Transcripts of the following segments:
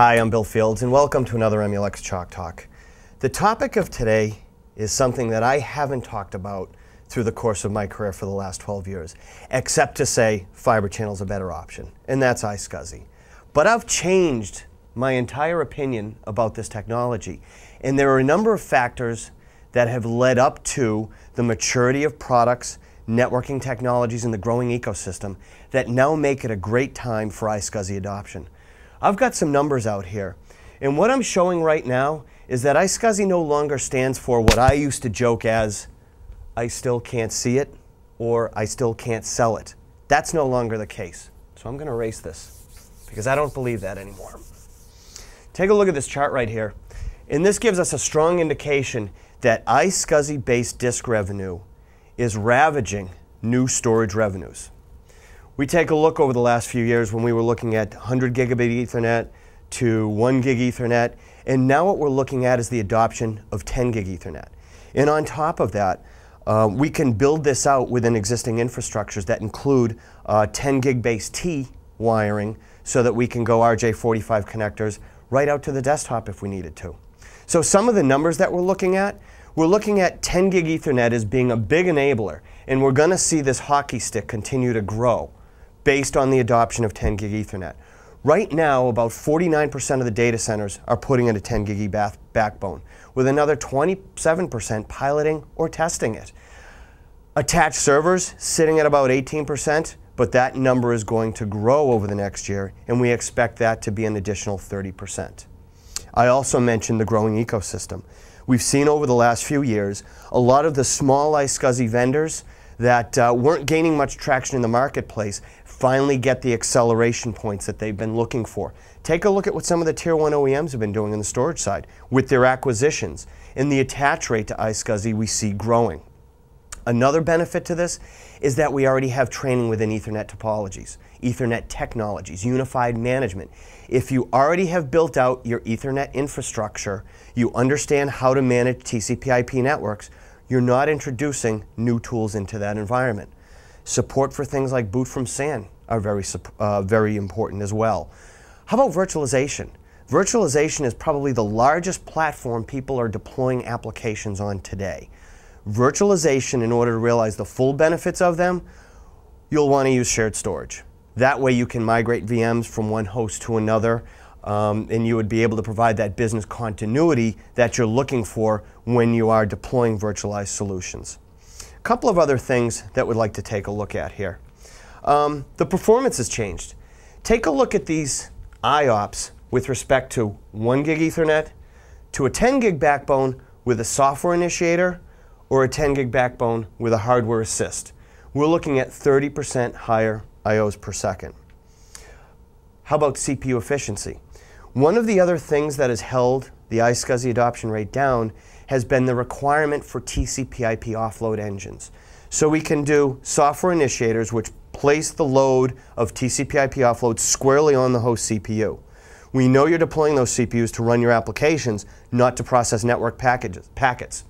Hi, I'm Bill Fields, and welcome to another Emulex Chalk Talk. The topic of today is something that I haven't talked about through the course of my career for the last 12 years, except to say fiber channel is a better option, and that's iSCSI. But I've changed my entire opinion about this technology, and there are a number of factors that have led up to the maturity of products, networking technologies, and the growing ecosystem that now make it a great time for iSCSI adoption. I've got some numbers out here. And what I'm showing right now is that iSCSI no longer stands for what I used to joke as, I still can't see it, or I still can't sell it. That's no longer the case. So I'm going to erase this, because I don't believe that anymore. Take a look at this chart right here. And this gives us a strong indication that iSCSI-based disk revenue is ravaging new storage revenues. We take a look over the last few years when we were looking at 100 gigabit Ethernet to 1 gig Ethernet, and now what we're looking at is the adoption of 10 gig Ethernet. And on top of that, uh, we can build this out within existing infrastructures that include uh, 10 gig base T wiring so that we can go RJ45 connectors right out to the desktop if we needed to. So some of the numbers that we're looking at, we're looking at 10 gig Ethernet as being a big enabler, and we're going to see this hockey stick continue to grow based on the adoption of 10 gig Ethernet. Right now, about 49% of the data centers are putting in a 10 gig backbone, with another 27% piloting or testing it. Attached servers sitting at about 18%, but that number is going to grow over the next year, and we expect that to be an additional 30%. I also mentioned the growing ecosystem. We've seen over the last few years a lot of the small iSCSI vendors that uh, weren't gaining much traction in the marketplace finally get the acceleration points that they've been looking for. Take a look at what some of the Tier 1 OEMs have been doing on the storage side with their acquisitions and the attach rate to iSCSI we see growing. Another benefit to this is that we already have training within Ethernet topologies, Ethernet technologies, unified management. If you already have built out your Ethernet infrastructure, you understand how to manage TCP IP networks, you're not introducing new tools into that environment. Support for things like boot from SAN are very, uh, very important as well. How about virtualization? Virtualization is probably the largest platform people are deploying applications on today. Virtualization, in order to realize the full benefits of them, you'll want to use shared storage. That way you can migrate VMs from one host to another um, and you would be able to provide that business continuity that you're looking for when you are deploying virtualized solutions. A couple of other things that we'd like to take a look at here. Um, the performance has changed. Take a look at these IOPS with respect to 1 gig Ethernet, to a 10 gig backbone with a software initiator, or a 10 gig backbone with a hardware assist. We're looking at 30% higher IOs per second. How about CPU efficiency? One of the other things that has held the iSCSI adoption rate down has been the requirement for TCP/IP offload engines. So we can do software initiators, which place the load of TCP/IP offload squarely on the host CPU. We know you're deploying those CPUs to run your applications, not to process network packages, packets.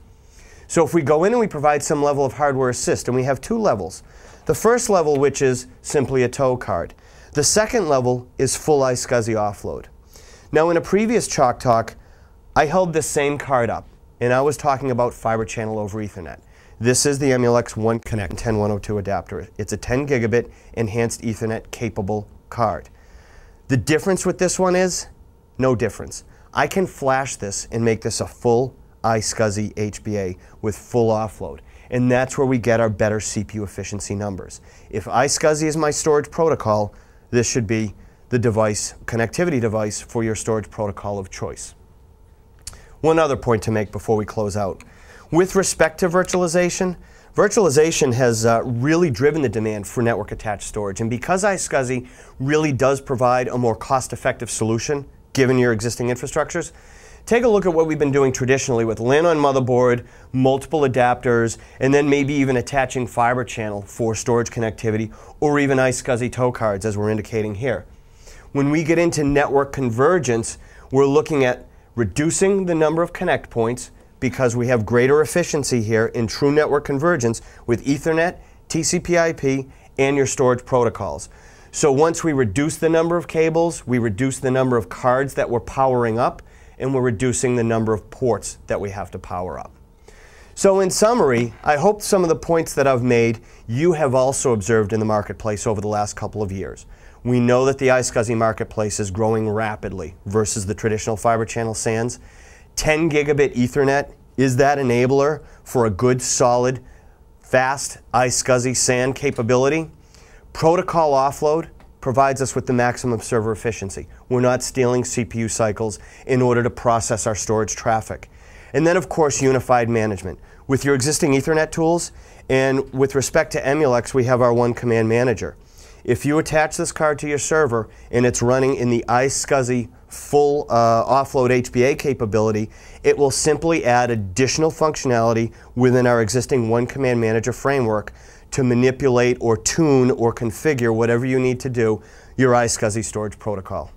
So if we go in and we provide some level of hardware assist, and we have two levels. The first level, which is simply a tow card. The second level is full iSCSI offload. Now in a previous Chalk Talk, I held this same card up. And I was talking about fiber channel over Ethernet. This is the Emulex One Connect 10102 adapter. It's a 10 gigabit enhanced Ethernet capable card. The difference with this one is no difference. I can flash this and make this a full iSCSI HBA with full offload. And that's where we get our better CPU efficiency numbers. If iSCSI is my storage protocol, this should be the device, connectivity device for your storage protocol of choice. One other point to make before we close out. With respect to virtualization, virtualization has uh, really driven the demand for network attached storage. And because iSCSI really does provide a more cost effective solution, given your existing infrastructures, take a look at what we've been doing traditionally with LAN on motherboard, multiple adapters, and then maybe even attaching fiber channel for storage connectivity, or even iSCSI tow cards, as we're indicating here. When we get into network convergence, we're looking at reducing the number of connect points because we have greater efficiency here in true network convergence with Ethernet, TCP IP, and your storage protocols. So once we reduce the number of cables, we reduce the number of cards that we're powering up, and we're reducing the number of ports that we have to power up. So in summary, I hope some of the points that I've made you have also observed in the marketplace over the last couple of years. We know that the iSCSI marketplace is growing rapidly versus the traditional fiber channel SANs. 10 gigabit Ethernet is that enabler for a good, solid, fast iSCSI SAN capability. Protocol offload provides us with the maximum server efficiency. We're not stealing CPU cycles in order to process our storage traffic. And then, of course, unified management. With your existing Ethernet tools, and with respect to Emulex, we have our one command manager. If you attach this card to your server and it's running in the iSCSI full uh, offload HBA capability, it will simply add additional functionality within our existing One Command Manager framework to manipulate or tune or configure whatever you need to do your iSCSI storage protocol.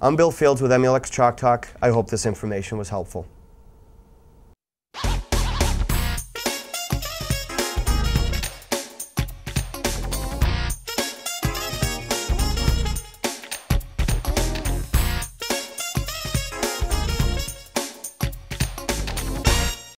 I'm Bill Fields with MLX Chalk Talk. I hope this information was helpful.